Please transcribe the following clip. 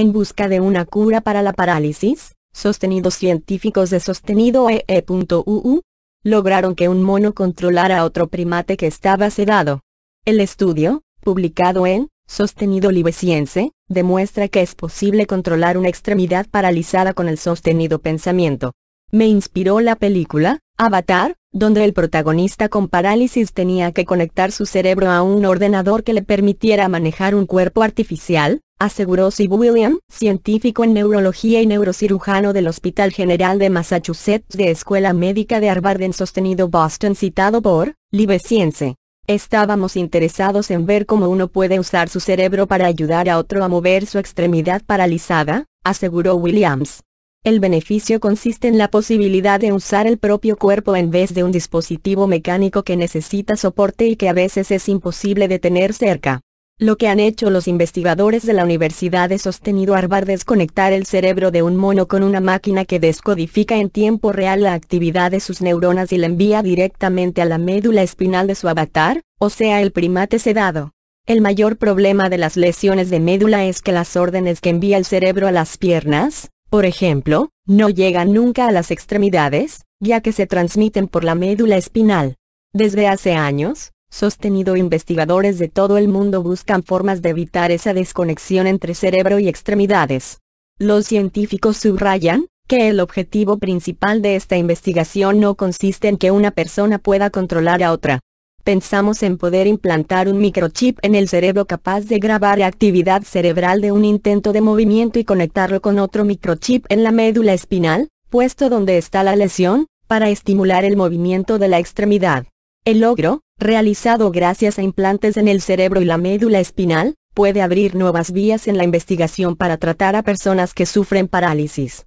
en busca de una cura para la parálisis, sostenidos científicos de sostenido EE.UU, lograron que un mono controlara a otro primate que estaba sedado. El estudio, publicado en Sostenido Libesiense, demuestra que es posible controlar una extremidad paralizada con el sostenido pensamiento. Me inspiró la película, Avatar, donde el protagonista con parálisis tenía que conectar su cerebro a un ordenador que le permitiera manejar un cuerpo artificial, aseguró Sib William, científico en neurología y neurocirujano del Hospital General de Massachusetts de Escuela Médica de Harvard en sostenido Boston citado por Libesciense. Estábamos interesados en ver cómo uno puede usar su cerebro para ayudar a otro a mover su extremidad paralizada, aseguró Williams. El beneficio consiste en la posibilidad de usar el propio cuerpo en vez de un dispositivo mecánico que necesita soporte y que a veces es imposible de tener cerca. Lo que han hecho los investigadores de la Universidad de Sostenido Harvard desconectar el cerebro de un mono con una máquina que descodifica en tiempo real la actividad de sus neuronas y la envía directamente a la médula espinal de su avatar, o sea el primate sedado. El mayor problema de las lesiones de médula es que las órdenes que envía el cerebro a las piernas, por ejemplo, no llegan nunca a las extremidades, ya que se transmiten por la médula espinal. Desde hace años, sostenido investigadores de todo el mundo buscan formas de evitar esa desconexión entre cerebro y extremidades. Los científicos subrayan, que el objetivo principal de esta investigación no consiste en que una persona pueda controlar a otra. Pensamos en poder implantar un microchip en el cerebro capaz de grabar actividad cerebral de un intento de movimiento y conectarlo con otro microchip en la médula espinal, puesto donde está la lesión, para estimular el movimiento de la extremidad. El logro, realizado gracias a implantes en el cerebro y la médula espinal, puede abrir nuevas vías en la investigación para tratar a personas que sufren parálisis.